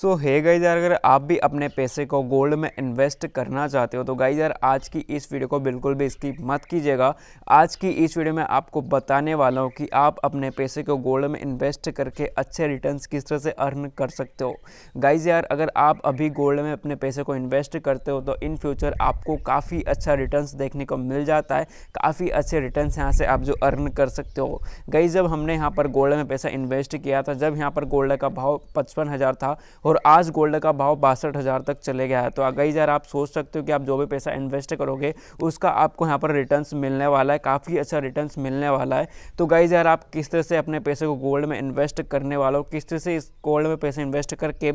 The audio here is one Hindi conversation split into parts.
सो है गाइज यार अगर आप भी अपने पैसे को गोल्ड में इन्वेस्ट करना चाहते हो तो गाइज यार आज की इस वीडियो को बिल्कुल भी स्किप मत कीजिएगा आज की इस वीडियो में आपको बताने वाला हूँ कि आप अपने पैसे को गोल्ड में इन्वेस्ट करके अच्छे रिटर्न्स किस तरह से अर्न कर सकते हो गाइज यार अगर आप अभी गोल्ड में अपने पैसे को इन्वेस्ट करते हो तो इन फ्यूचर आपको काफ़ी अच्छा रिटर्न देखने को मिल जाता है काफ़ी अच्छे रिटर्न यहाँ से आप जो अर्न कर सकते हो गाइज जब हमने यहाँ पर गोल्ड में पैसा इन्वेस्ट किया था जब यहाँ पर गोल्ड का भाव पचपन था और आज गोल्ड का भाव बासठ हज़ार तक चले गया है तो आगाई यार आप सोच सकते हो कि आप जो भी पैसा इन्वेस्ट करोगे उसका आपको यहाँ पर रिटर्न मिलने वाला है काफ़ी अच्छा रिटर्न मिलने वाला है तो गाई यार आप किस तरह से अपने पैसे को गोल्ड में इन्वेस्ट करने वालों हो किस तरह से इस गोल्ड में पैसे इन्वेस्ट करके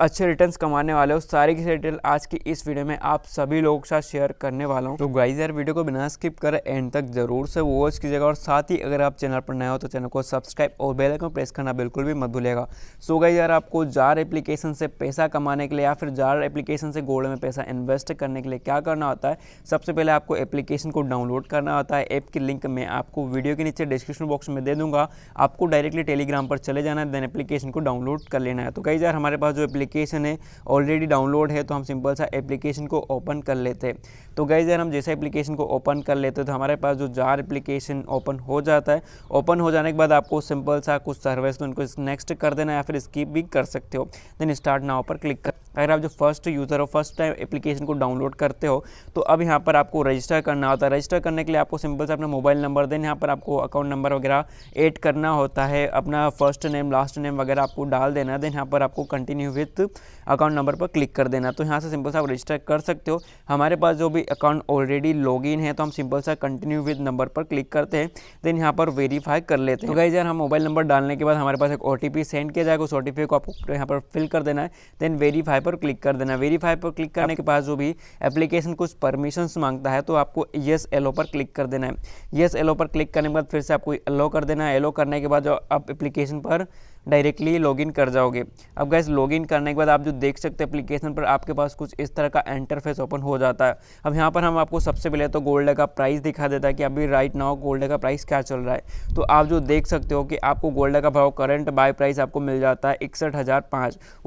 अच्छे रिटर्न्स कमाने वाले हो सारी की डिटेल आज की इस वीडियो में आप सभी लोगों के साथ शेयर करने वाला हूँ तो गाइज यार वीडियो को बिना स्किप करें एंड तक जरूर से वॉच कीजिएगा और साथ ही अगर आप चैनल पर नए हो तो चैनल को सब्सक्राइब और बेल आइकन प्रेस करना बिल्कुल भी मत भूलिएगा सो गाइज यार आपको जार एप्लीकेशन से पैसा कमाने के लिए या फिर जार एप्लीकेशन से गोल्ड में पैसा इन्वेस्ट करने के लिए क्या करना होता है सबसे पहले आपको एप्लीकेशन को डाउनलोड करना होता है ऐप की लिंक मैं आपको वीडियो के नीचे डिस्क्रिप्शन बॉक्स में दे दूंगा आपको डायरेक्टली टेलीग्राम पर चले जाना है देन एप्लीकेशन को डाउनलोड कर लेना है तो गाइज यार हमारे पास जो एप्लीकेशन है ऑलरेडी डाउनलोड है तो हम सिंपल सा एप्लीकेशन को ओपन कर लेते हैं तो गई जर हम जैसे एप्लीकेशन को ओपन कर लेते हैं तो हमारे पास जो जार एप्लीकेशन ओपन हो जाता है ओपन हो जाने के बाद आपको सिंपल सा कुछ सर्विस तो उनको नेक्स्ट कर देना या फिर स्कीप भी कर सकते हो देन स्टार्ट नाव पर क्लिक कर अगर आप जो फर्स्ट यूज़र हो फर्स्ट टाइम एप्लीकेशन को डाउनलोड करते हो तो अब यहाँ पर आपको रजिस्टर करना होता है रजिस्टर करने के लिए आपको सिंपल से अपना मोबाइल नंबर देन यहाँ पर आपको अकाउंट नंबर वगैरह ऐड करना होता है अपना फर्स्ट नेम लास्ट नेम वगैरह आपको डाल देना देन यहाँ पर आपको कंटिन्यू विथ अकाउंट नंबर पर क्लिक कर देना तो यहाँ से सिंपल से आप रजिस्टर कर सकते हो हमारे पास जो भी अकाउंट ऑलरेडी इन है तो हम सिंपल सा कंटिन्यू विथ नंबर पर क्लिक करते हैं देन यहाँ पर वेरीफाई कर लेते हैं तो गाइज यार हम मोबाइल नंबर डालने के बाद हमारे पास एक ओ सेंड किया जाएगा उस ओ को आपको यहाँ पर फिल कर देना है देन वेरीफाई वेरीफाई पर क्लिक कर देना वेरीफाई पर क्लिक करने के बाद जो भी एप्लीकेशन कुछ परमिशन मांगता है तो आपको येस एलो पर क्लिक कर देना है येस एलो पर क्लिक करने के बाद फिर से आपको एलो कर देना है एलो करने के बाद जो आप एप्लीकेशन पर डायरेक्टली लॉगिन कर जाओगे अब गैस लॉगिन करने के बाद आप जो देख सकते हैं एप्लीकेशन पर आपके पास कुछ इस तरह का इंटरफेस ओपन हो जाता है अब यहाँ पर हम आपको सबसे पहले तो गोल्ड का प्राइस दिखा देता है कि अभी राइट नाउ गोल्ड का प्राइस क्या चल रहा है तो आप जो देख सकते हो कि आपको गोल्ड का भाव करंट बाय प्राइस आपको मिल जाता है इकसठ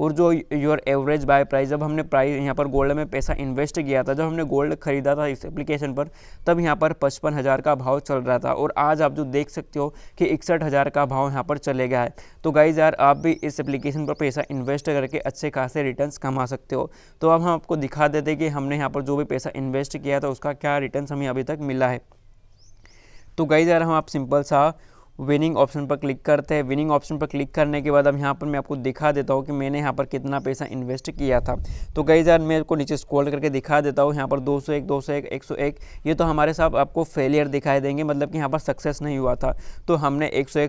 और जो योर एवरेज बाय प्राइस जब हमने प्राइस यहाँ पर गोल्ड में पैसा इन्वेस्ट किया था जब हमने गोल्ड खरीदा था इस एप्लीकेशन पर तब यहाँ पर पचपन हज़ार का भाव चल रहा था और आज आप जो देख सकते हो कि इकसठ हज़ार का भाव यहाँ पर चले गया है तो गाय गाइज यार आप भी इस एप्लीकेशन पर पैसा इन्वेस्ट करके अच्छे खासे रिटर्न कमा सकते हो तो अब हम आपको दिखा देते हैं कि हमने यहाँ पर जो भी पैसा इन्वेस्ट किया था उसका क्या रिटर्न हमें अभी तक मिला है तो गाइज यार हम आप सिंपल सा विनिंग ऑप्शन पर क्लिक करते हैं विनिंग ऑप्शन पर क्लिक करने के बाद अब यहाँ पर मैं आपको दिखा देता हूँ कि मैंने यहाँ पर कितना पैसा इन्वेस्ट किया था तो कई ज़ार मेरे को नीचे स्क्रॉल करके दिखा देता हूँ यहाँ पर 201 201 101 ये तो हमारे साथ आपको फेलियर दिखाई देंगे मतलब कि यहाँ पर सक्सेस नहीं हुआ था तो हमने एक सौ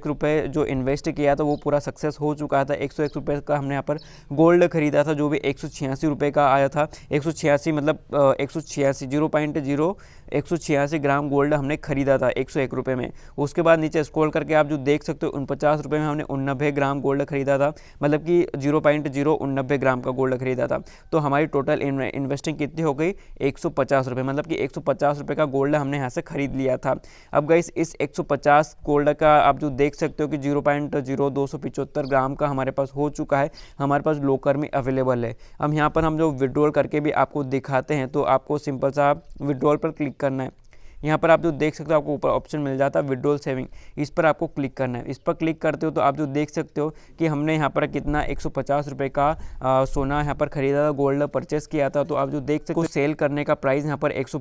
जो इन्वेस्ट किया था वो पूरा सक्सेस हो चुका था एक सौ का हमने यहाँ पर गोल्ड खरीदा था जो भी एक सौ का आया था एक मतलब एक सौ जीरो ग्राम गोल्ड हमने खरीदा था एक सौ में उसके बाद नीचे स्क्रोल करके आप जो देख सकते हो उन पचास रुपये में हमने उन्नबे ग्राम गोल्ड खरीदा था मतलब कि जीरो पॉइंट जीरो उन्नबे ग्राम का गोल्ड खरीदा था तो हमारी टोटल इन्वेस्टिंग कितनी हो गई एक सौ पचास रुपये मतलब कि एक सौ पचास रुपये का गोल्ड हमने यहाँ से खरीद लिया था अब गई इस एक सौ पचास गोल्ड का आप जो देख सकते हो कि जीरो पॉइंट जीरो दो सौ पिचहत्तर ग्राम का हमारे पास हो चुका है हमारे पास लोकर में अवेलेबल है अब यहाँ पर हम जो विड्रॉल करके भी आपको दिखाते हैं तो आपको सिंपल सा विड्रॉल पर क्लिक करना है यहाँ पर आप जो देख सकते हो आपको ऊपर ऑप्शन मिल जाता है विड्रोल सेविंग इस पर आपको क्लिक करना है इस पर क्लिक करते हो तो आप जो देख सकते हो कि हमने यहाँ पर कितना एक सौ का आ, सोना यहाँ पर खरीदा था गोल्ड परचेस किया था तो आप जो देख सकते हो सेल करने का प्राइस यहाँ पर एक सौ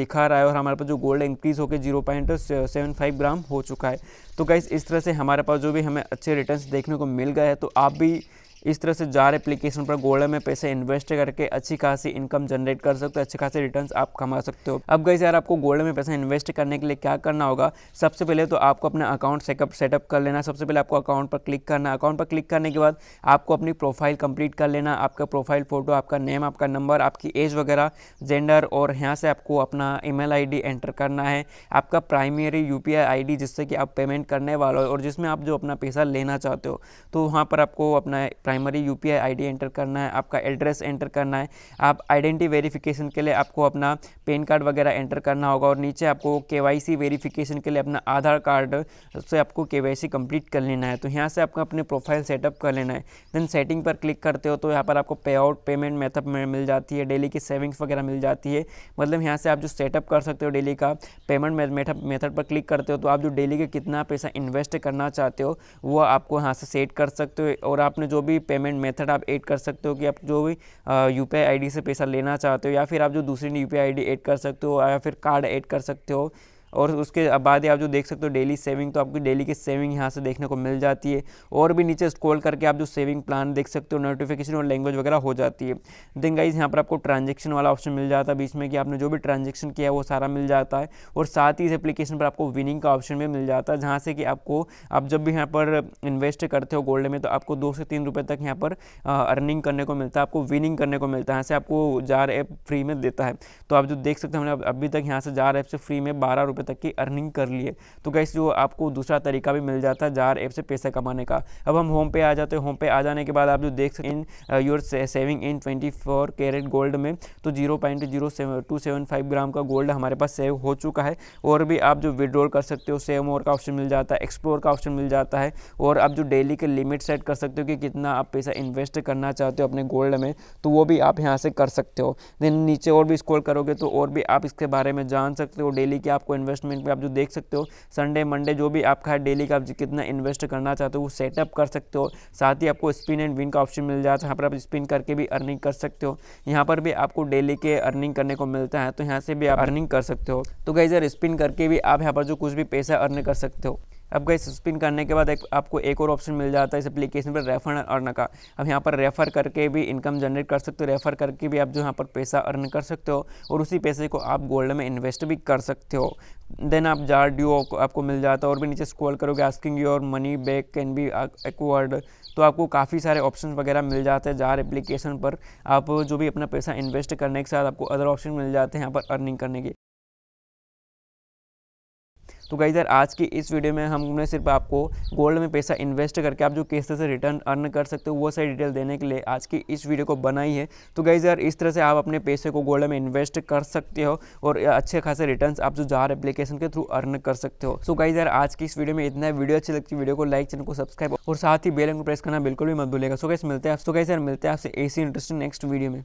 दिखा रहा है और हमारे पास जो गोल्ड इंक्रीज होकर जीरो ग्राम हो चुका है तो क्या इस तरह से हमारे पास जो भी हमें अच्छे रिटर्न देखने को मिल गए हैं तो आप भी इस तरह से जार एप्लीकेशन पर गोल्ड में पैसे इन्वेस्ट करके अच्छी खासी इनकम जनरेट कर सकते हो अच्छी खासी रिटर्न आप कमा सकते हो अब गई यार आपको गोल्ड में पैसा इन्वेस्ट करने के लिए क्या करना होगा सबसे पहले तो आपको अपना अकाउंट सेकअप सेटअप कर लेना सबसे पहले आपको अकाउंट पर क्लिक करना अकाउंट पर क्लिक करने के बाद आपको अपनी प्रोफाइल कंप्लीट कर लेना आपका प्रोफाइल फ़ोटो आपका नेम आपका नंबर आपकी एज वगैरह जेंडर और यहाँ से आपको अपना ईमेल मेल एंटर करना है आपका प्राइमरी यू पी जिससे कि आप पेमेंट करने वाले हो और जिसमें आप जो अपना पैसा लेना चाहते हो तो वहाँ पर आपको अपना primary U P I enter करना है आपका एड्रेस एंटर करना है आप आइडेंटी वेरीफिकेशन के लिए आपको अपना पेन कार्ड वगैरह एंटर करना होगा और नीचे आपको के वाई सी वेरीफिकेशन के लिए अपना आधार कार्ड से आपको के वाई सी कंप्लीट कर लेना है तो यहाँ से आपको अपने प्रोफाइल सेटअप कर लेना है देन सेटिंग पर क्लिक करते हो तो यहाँ पर आपको पे आउट पेमेंट मेथड मिल जाती है डेली की सेविंग्स वगैरह मिल जाती है मतलब यहाँ से आप जो सेटअप कर सकते हो डेली का पेमेंट मेथड मेथड पर क्लिक करते हो तो आप जो डेली का कितना पैसा इन्वेस्ट करना चाहते हो वो आपको यहाँ से सेट कर सकते हो और आपने जो भी पेमेंट मेथड आप ऐड कर सकते हो कि आप जो भी यू पी से पैसा लेना चाहते हो या फिर आप जो दूसरी यू पी ऐड कर सकते हो या फिर कार्ड ऐड कर सकते हो और उसके बाद ही आप जो देख सकते हो डेली सेविंग तो आपकी डेली की सेविंग यहाँ से देखने को मिल जाती है और भी नीचे स्क्रॉल करके आप जो सेविंग प्लान देख सकते हो नोटिफिकेशन और लैंग्वेज वगैरह हो जाती है देन गाइज यहाँ पर आपको ट्रांजेक्शन वाला ऑप्शन मिल जाता है बीच में कि आपने जो भी ट्रांजेक्शन किया है वो सारा मिल जाता है और साथ ही इस एप्लीकेशन पर आपको विनिंग का ऑप्शन भी मिल जाता है जहाँ से कि आपको आप जब भी यहाँ पर इन्वेस्ट करते हो गोल्ड में तो आपको दो से तीन रुपये तक यहाँ पर अर्निंग करने को मिलता है आपको विनिंग करने को मिलता है यहाँ से आपको जार ऐप फ्री में देता है तो आप जो देख सकते हो हमने मतलब अभी तक यहाँ से जार ऐप से फ्री में बारह रुपये तक की अर्निंग कर लिए तो गैस जो आपको दूसरा तरीका भी मिल जाता है जार ऐप से पैसा कमाने का अब हम होम पे आ जाते हैं होम पे आ जाने के बाद आप जो देख सकते हैं your saving in twenty four carat gold में तो zero point zero two seven five gram का गोल्ड हमारे पास सेव हो चुका है और भी आप जो विड्रॉल कर सकते हो सेव मोर का ऑप्शन मिल जाता है एक्सप्लोर का ऑप्शन मिल जाता है और आप जो डेली के लिमिट सेट कर सकते हो कि कितना आप पैसा इन्वेस्ट करना चाहते हो अपने गोल्ड में तो वो भी आप यहाँ से कर सकते हो देन नीचे और भी स्कोर करोगे तो और भी आप इसके बारे में जान सकते हो डेली के आपको इन्वेस्ट इन्वेस्टमेंट भी आप जो देख सकते हो संडे मंडे जो भी आपका है डेली का आप कितना इन्वेस्ट करना चाहते हो वो सेटअप कर सकते हो साथ ही आपको स्पिन एंड विन का ऑप्शन मिल जाता है यहाँ पर आप स्पिन करके भी अर्निंग कर सकते हो यहाँ पर भी आपको डेली के अर्निंग करने को मिलता है तो यहाँ से भी आप अर्निंग कर सकते हो तो गाइजर स्पिन करके भी आप यहाँ पर जो कुछ भी पैसा अर्न कर सकते हो अब गई स्पिन करने के बाद एक आपको एक और ऑप्शन मिल जाता है इस एप्लीकेशन पर रेफर अर्न का अब यहाँ पर रेफ़र करके भी इनकम जनरेट कर सकते हो रेफ़र करके भी आप जो यहाँ पर पैसा अर्न कर सकते हो और उसी पैसे को आप गोल्ड में इन्वेस्ट भी कर सकते हो देन आप जार ड्यू आपको मिल जाता है और भी नीचे स्क्रॉल करोगे asking your money back can be awkward तो आपको काफ़ी सारे ऑप्शन वगैरह मिल जाते हैं जार एप्लीकेशन पर आप जो भी अपना पैसा इन्वेस्ट करने के साथ आपको अदर ऑप्शन मिल जाते हैं यहाँ पर अर्निंग करने के तो गाइज यार आज की इस वीडियो में हमने सिर्फ आपको गोल्ड में पैसा इन्वेस्ट करके आप जो किस तरह से रिटर्न अर्न कर सकते हो वो सारी डिटेल देने के लिए आज की इस वीडियो को बनाई है तो गाइज यार इस तरह से आप अपने पैसे को गोल्ड में इन्वेस्ट कर सकते हो और अच्छे खासे रिटर्न आप जो जार एप्लीकेशन के थ्रू अर्न कर सकते हो सो गाइज यार आज की इस वीडियो में इतना वीडियो अच्छी लगती है वीडियो को लाइक चैनल को सब्सक्राइब और साथ ही बेलन को प्रेस करना बिल्कुल भी मत भूलेगा सो कैसे मिलते हैं आप सो गैस सर मिलते हैं आपसे ऐसी इंटरेस्टिंग नेक्स्ट वीडियो में